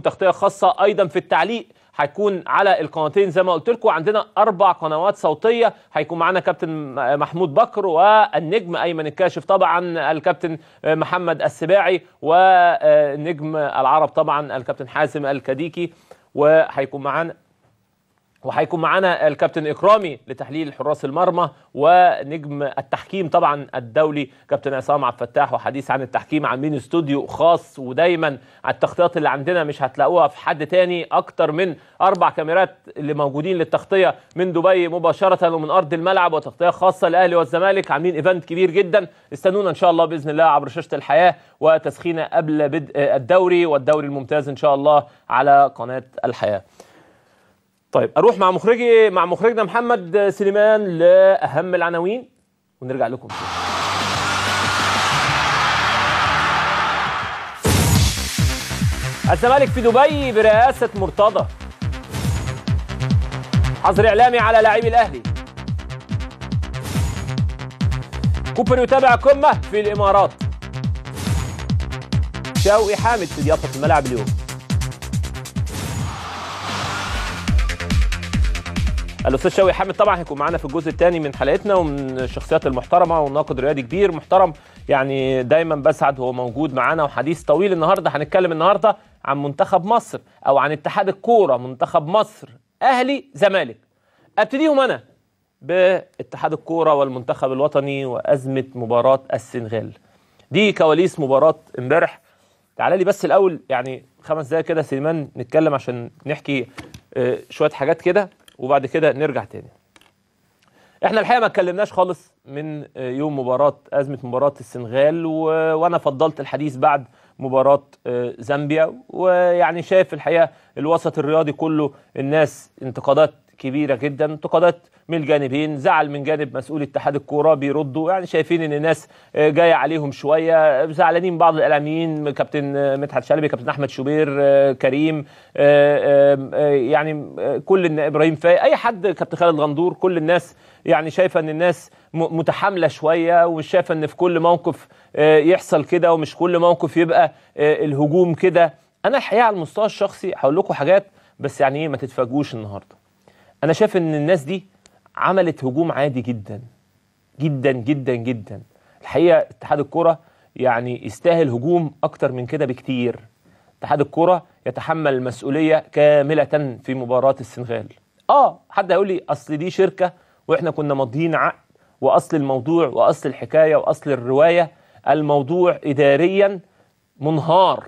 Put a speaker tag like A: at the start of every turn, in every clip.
A: تغطيه خاصه ايضا في التعليق هيكون على القناتين زي ما قلت لكم عندنا اربع قنوات صوتيه هيكون معانا كابتن محمود بكر والنجم ايمن الكاشف طبعا الكابتن محمد السباعي ونجم العرب طبعا الكابتن حازم الكديكي وهيكون معانا وهيكون معانا الكابتن اكرامي لتحليل حراس المرمى ونجم التحكيم طبعا الدولي كابتن عصام عبد الفتاح وحديث عن التحكيم عاملين استوديو خاص ودايما على التغطيات اللي عندنا مش هتلاقوها في حد تاني اكتر من اربع كاميرات اللي موجودين للتغطيه من دبي مباشره ومن ارض الملعب وتغطيه خاصه للاهلي والزمالك عاملين ايفنت كبير جدا استنونا ان شاء الله باذن الله عبر شاشه الحياه وتسخينه قبل بدء الدوري والدوري الممتاز ان شاء الله على قناه الحياه طيب اروح مع مخرجي مع مخرجنا محمد سليمان لاهم العناوين ونرجع لكم الزمالك في دبي برئاسه مرتضى حظر اعلامي على لاعبي الاهلي كوبر يتابع قمه في الامارات شوقي حامد في ضيافه الملعب اليوم الاستاذ شوقي حامد طبعا هيكون معانا في الجزء الثاني من حلقتنا ومن الشخصيات المحترمه وناقد رياضي كبير محترم يعني دايما بسعد هو موجود معانا وحديث طويل النهارده هنتكلم النهارده عن منتخب مصر او عن اتحاد الكوره منتخب مصر اهلي زمالك ابتديهم انا باتحاد الكوره والمنتخب الوطني وازمه مباراه السنغال دي كواليس مباراه امبارح تعال لي بس الاول يعني خمس دقايق كده سليمان نتكلم عشان نحكي آه، شويه حاجات كده وبعد كده نرجع تاني احنا الحقيقه ما اتكلمناش خالص من يوم مباراه ازمه مباراه السنغال و... وانا فضلت الحديث بعد مباراه آه، زامبيا ويعني شايف الحقيقه الوسط الرياضي كله الناس انتقادات كبيره جدا انتقادات من الجانبين زعل من جانب مسؤول اتحاد الكوره بيردوا يعني شايفين ان الناس آه، جايه عليهم شويه زعلانين بعض الاعلاميين كابتن آه، مدحت شلبي كابتن احمد شوبير آه، كريم يعني كل ابراهيم فاي اي حد كابتن خالد غندور كل الناس يعني شايفه ان الناس متحامله شويه ومش شايفه ان في كل موقف يحصل كده ومش كل موقف يبقى الهجوم كده انا الحقيقه على المستوى الشخصي هقول لكم حاجات بس يعني ايه ما تتفاجئوش النهارده انا شايف ان الناس دي عملت هجوم عادي جدا جدا جدا جدا الحقيقه اتحاد الكره يعني يستاهل هجوم اكتر من كده بكتير اتحاد الكره يتحمل المسؤوليه كامله في مباراه السنغال اه حد هيقول لي اصل دي شركه واحنا كنا ماضيين عقد واصل الموضوع واصل الحكايه واصل الروايه الموضوع اداريا منهار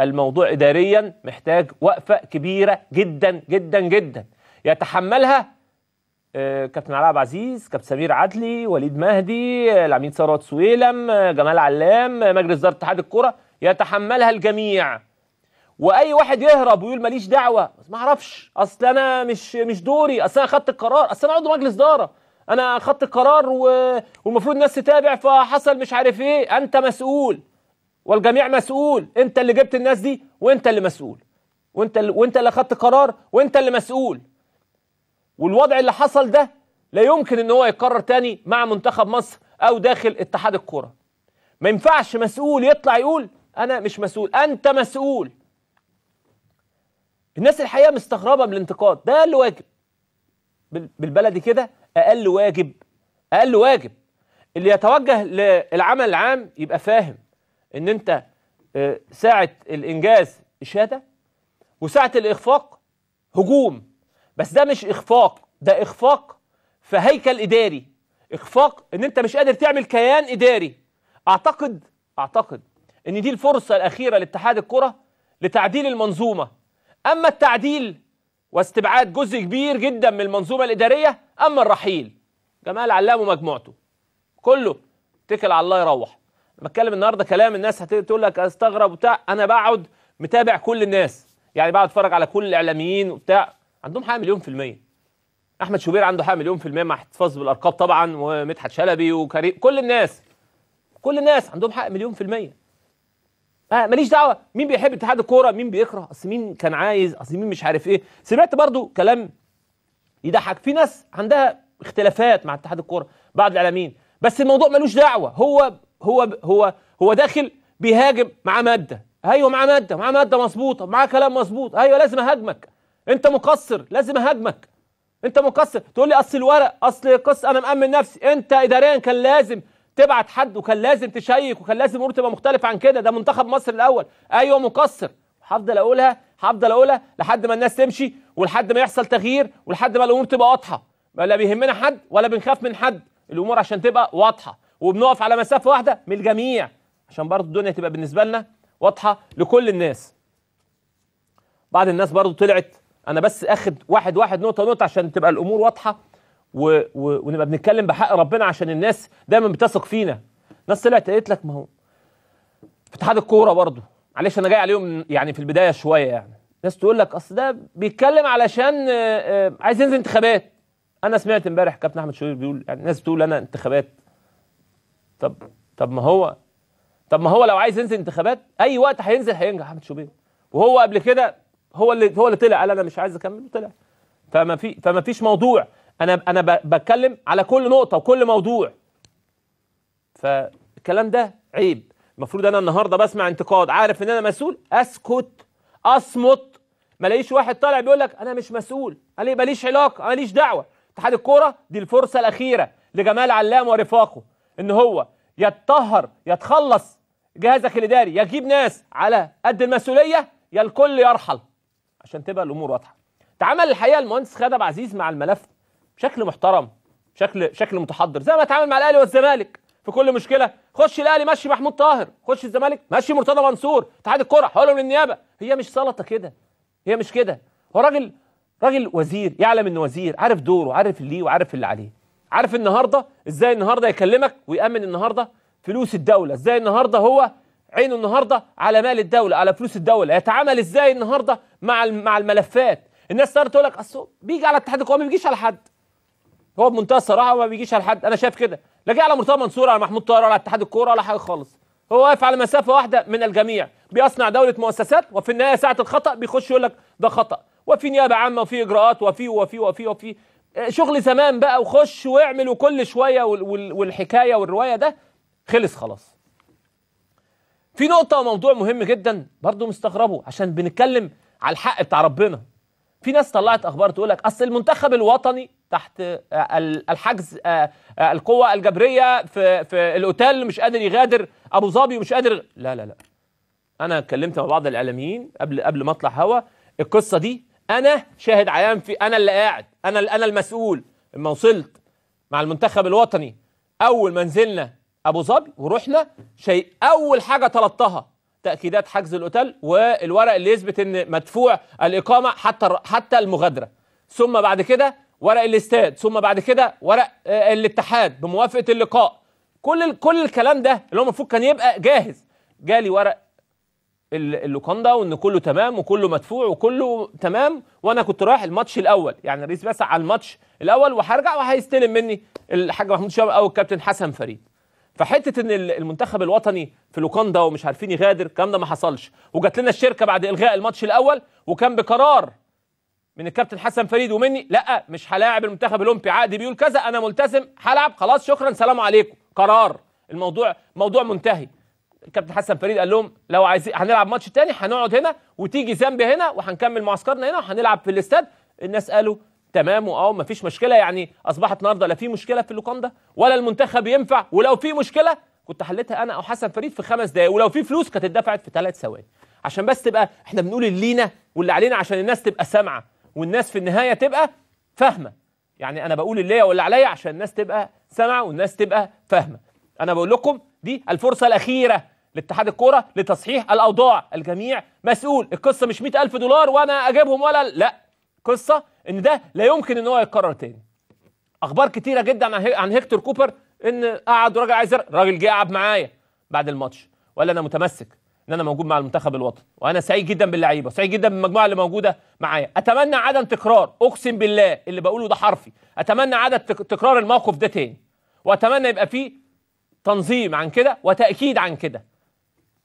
A: الموضوع اداريا محتاج وقفه كبيره جدا جدا جدا يتحملها كابتن علاء عزيز كابتن سمير عدلي وليد مهدي العميد ثروت سويلم جمال علام مجلس اداره اتحاد الكره يتحملها الجميع واي واحد يهرب ويقول ماليش دعوه ما اعرفش اصل انا مش مش دوري اصل انا خدت القرار اصل انا عضو مجلس اداره انا خدت القرار و... والمفروض الناس تتابع فحصل مش عارف ايه انت مسؤول والجميع مسؤول انت اللي جبت الناس دي وانت اللي مسؤول وانت اللي وانت اللي خدت قرار وانت اللي مسؤول والوضع اللي حصل ده لا يمكن ان هو يتكرر تاني مع منتخب مصر او داخل اتحاد الكوره ما ينفعش مسؤول يطلع يقول انا مش مسؤول انت مسؤول الناس الحقيقه مستغربه من الانتقاد ده اقل واجب بالبلدي كده اقل واجب اقل واجب اللي يتوجه للعمل العام يبقى فاهم ان انت آه، ساعه الانجاز اشاده وساعه الاخفاق هجوم بس ده مش اخفاق ده اخفاق في هيكل اداري اخفاق ان انت مش قادر تعمل كيان اداري اعتقد اعتقد ان دي الفرصه الاخيره لاتحاد الكره لتعديل المنظومه اما التعديل واستبعاد جزء كبير جدا من المنظومه الاداريه اما الرحيل جمال علام ومجموعته كله اتكل على الله يروح بتكلم النهارده كلام الناس هتقول لك استغرب وبتاع انا بقعد متابع كل الناس يعني بقعد اتفرج على كل الاعلاميين وبتاع عندهم حاجه مليون في الميه احمد شوبير عنده حاجه مليون في الميه مع احتفاظ بالارقام طبعا ومدحت شلبي وكريم كل الناس كل الناس عندهم حق مليون في الميه آه، ماليش دعوه مين بيحب اتحاد الكوره مين بيكره اصل مين كان عايز اصل مين مش عارف ايه سمعت برضو كلام يضحك في ناس عندها اختلافات مع اتحاد الكوره بعض الاعلاميين بس الموضوع ملوش دعوه هو هو هو هو داخل بيهاجم مع ماده ايوه مع ماده مع ماده مظبوطه مع كلام مظبوط ايوه لازم اهاجمك انت مقصر لازم اهاجمك انت مقصر تقول لي اصل الورق اصل القصه انا مامن نفسي انت اداريا كان لازم تبعت حد وكان لازم تشيك وكان لازم امور تبقى مختلفه عن كده ده منتخب مصر الاول ايوه مقصر هفضل اقولها هفضل اقولها لحد ما الناس تمشي ولحد ما يحصل تغيير ولحد ما الامور تبقى واضحه لا بيهمنا حد ولا بنخاف من حد الامور عشان تبقى واضحه وبنقف على مسافه واحده من الجميع عشان برضه الدنيا تبقى بالنسبه لنا واضحه لكل الناس بعض الناس برضه طلعت انا بس اخد واحد واحد نقطه نقطه عشان تبقى الامور واضحه و... و... ونبقى بنتكلم بحق ربنا عشان الناس دايما بتثق فينا ناس طلعت قالت لك ما هو في اتحاد الكوره برضه معلش انا جاي عليهم يعني في البدايه شويه يعني ناس تقول لك اصل ده بيتكلم علشان آه، آه، عايز ينزل انتخابات انا سمعت امبارح كابتن احمد شوبير بيقول يعني ناس تقول انا انتخابات طب طب ما هو طب ما هو لو عايز ينزل انتخابات اي وقت هينزل هينجح احمد شوبير وهو قبل كده هو اللي هو اللي طلع قال انا مش عايز اكمل وطلع فما في فما فيش موضوع انا انا بتكلم على كل نقطه وكل موضوع فالكلام ده عيب المفروض انا النهارده بسمع انتقاد عارف ان انا مسؤول اسكت اصمت ما الاقيش واحد طالع بيقول لك انا مش مسؤول انا ماليش علاقه ماليش دعوه اتحاد الكوره دي الفرصه الاخيره لجمال علام ورفاقه ان هو يتطهر يتخلص جهازك الاداري يجيب ناس على قد المسؤوليه يا الكل يرحل عشان تبقى الامور واضحه تعامل الحقيقه المهندس خالد عبد العزيز مع الملف بشكل محترم بشكل شكل متحضر زي ما اتعامل مع الاهلي والزمالك في كل مشكله خش الاهلي مشي محمود طاهر خش الزمالك مشي مرتضى منصور اتحاد الكره حولهم للنيابه هي مش سلطه كده هي مش كده هو راجل راجل وزير يعلم انه وزير عارف دوره عارف اللي وعارف اللي عليه عارف النهارده ازاي النهارده يكلمك ويامن النهارده فلوس الدوله ازاي النهارده هو عينه النهارده على مال الدوله على فلوس الدوله يتعامل ازاي النهارده مع مع الملفات الناس صارت تقول لك اصل بيجي على الاتحاد القومي ما بيجيش على حد هو بمنتهى الصراحه ما بيجيش على حد انا شايف كده لا جه على مرتضى منصور على محمود طاهر على اتحاد الكوره ولا حاجه خالص هو واقف على مسافه واحده من الجميع بيصنع دوله مؤسسات وفي النهايه ساعه الخطا بيخش يقول لك ده خطا وفي نيابه عامه وفي اجراءات وفي وفي وفي وفي آه، شغل زمان بقى وخش واعمل وكل شويه والحكايه والروايه ده خلص خلاص في نقطة وموضوع مهم جدا برضه مستغربه عشان بنتكلم على الحق بتاع ربنا في ناس طلعت اخبار تقول لك اصل المنتخب الوطني تحت آه، الحجز آه، آه، القوة الجبرية في في الاوتيل مش قادر يغادر ابو ظبي ومش قادر لا لا لا انا اتكلمت مع بعض الاعلاميين قبل قبل ما اطلع هوا القصة دي انا شاهد عيان في انا اللي قاعد انا انا المسؤول لما وصلت مع المنتخب الوطني اول ما نزلنا ابو ظبي ورحنا شيء اول حاجه طلبتها تاكيدات حجز الاوتيل والورق اللي يثبت ان مدفوع الاقامه حتى حتى المغادره ثم بعد كده ورق الاستاد ثم بعد كده ورق آه، الاتحاد بموافقه اللقاء كل كل الكلام ده اللي هو المفروض كان يبقى جاهز جالي ورق اللوكاندا وان كله تمام وكله مدفوع وكله تمام وانا كنت رايح الماتش الاول يعني الرئيس بس على الماتش الاول وهرجع وهيستلم مني الحاج محمود شوقي او الكابتن حسن فريد فحته ان المنتخب الوطني في لوكاندا ومش عارفين يغادر الكلام ده ما حصلش وجات لنا الشركه بعد الغاء الماتش الاول وكان بقرار من الكابتن حسن فريد ومني لا مش هلاعب المنتخب الاولمبي عقدي بيقول كذا انا ملتزم هلعب خلاص شكرا سلام عليكم قرار الموضوع موضوع منتهي الكابتن حسن فريد قال لهم لو عايزين هنلعب ماتش تاني هنقعد هنا وتيجي زامبيا هنا وهنكمل معسكرنا هنا وهنلعب في الاستاد الناس قالوا تمام واه مفيش مشكله يعني اصبحت النهارده لا في مشكله في اللوكاندا ولا المنتخب ينفع ولو في مشكله كنت حليتها انا او حسن فريد في خمس دقائق ولو في فلوس كانت اتدفعت في ثلاث ثواني عشان بس تبقى احنا بنقول اللي لينا واللي علينا عشان الناس تبقى سامعه والناس في النهايه تبقى فاهمه يعني انا بقول اللي واللي عليا عشان الناس تبقى سامعه والناس تبقى فاهمه انا بقول لكم دي الفرصه الاخيره لاتحاد الكوره لتصحيح الاوضاع الجميع مسؤول القصه مش 100000 دولار وانا اجيبهم ولا لا قصه ان ده لا يمكن ان هو يتكرر تاني اخبار كتيره جدا عن عن هيكتور كوبر ان قعد وراجل عايز راجل جه قعد معايا بعد الماتش وقال انا متمسك ان انا موجود مع المنتخب الوطني وانا سعيد جدا باللعيبه سعيد جدا بالمجموعه اللي موجوده معايا اتمنى عدم تكرار اقسم بالله اللي بقوله ده حرفي اتمنى عدم تكرار الموقف ده تاني واتمنى يبقى فيه تنظيم عن كده وتاكيد عن كده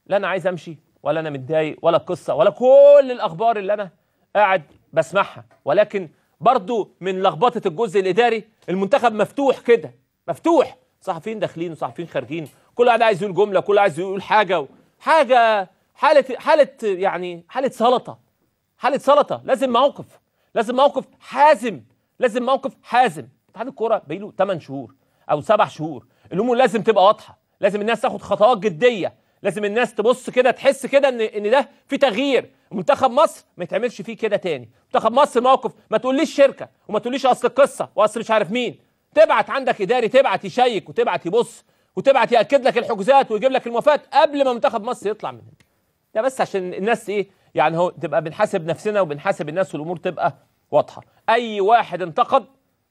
A: لا انا عايز امشي ولا انا متضايق ولا القصه ولا كل الاخبار اللي انا قاعد بسمعها ولكن برضو من لخبطه الجزء الاداري المنتخب مفتوح كده مفتوح صحفيين داخلين وصحفيين خارجين كل واحد عايز يقول جمله كل عايز يقول حاجه حاجه حاله حاله يعني حاله سلطه حاله سلطه لازم موقف لازم موقف حازم لازم موقف حازم اتحاد الكوره بيله 8 شهور او 7 شهور الامور لازم تبقى واضحه لازم الناس تاخد خطوات جديه لازم الناس تبص كده تحس كده ان ان ده في تغيير منتخب مصر ما يتعملش فيه كده تاني منتخب مصر موقف ما تقوليش شركه وما تقوليش اصل القصه واصل مش عارف مين تبعت عندك اداري تبعت يشيك وتبعت يبص وتبعت ياكد لك الحجوزات ويجيب لك الموافقات قبل ما منتخب مصر يطلع من هنا ده بس عشان الناس ايه يعني هو تبقى بنحاسب نفسنا وبنحاسب الناس والامور تبقى واضحه اي واحد انتقد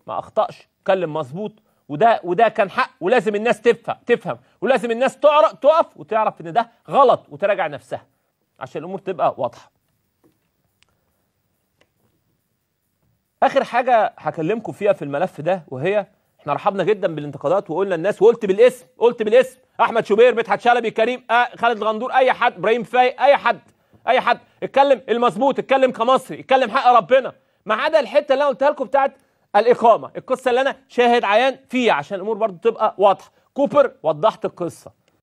A: ما اخطاش اتكلم مظبوط وده وده كان حق ولازم الناس تفهم تفهم ولازم الناس تقرا تقف وتعرف ان ده غلط وتراجع نفسها عشان الامور تبقى واضحه اخر حاجه هكلمكم فيها في الملف ده وهي احنا رحبنا جدا بالانتقادات وقلنا الناس وقلت بالاسم قلت بالاسم احمد شوبير مدحت شلبي كريم آه خالد الغندور اي حد ابراهيم فايق اي حد اي حد اتكلم المظبوط اتكلم كمصري اتكلم حق ربنا ما عدا الحته اللي انا قلتها لكم بتاعت الاقامه القصه اللي انا شاهد عيان فيها عشان الامور برضو تبقى واضحه كوبر وضحت القصه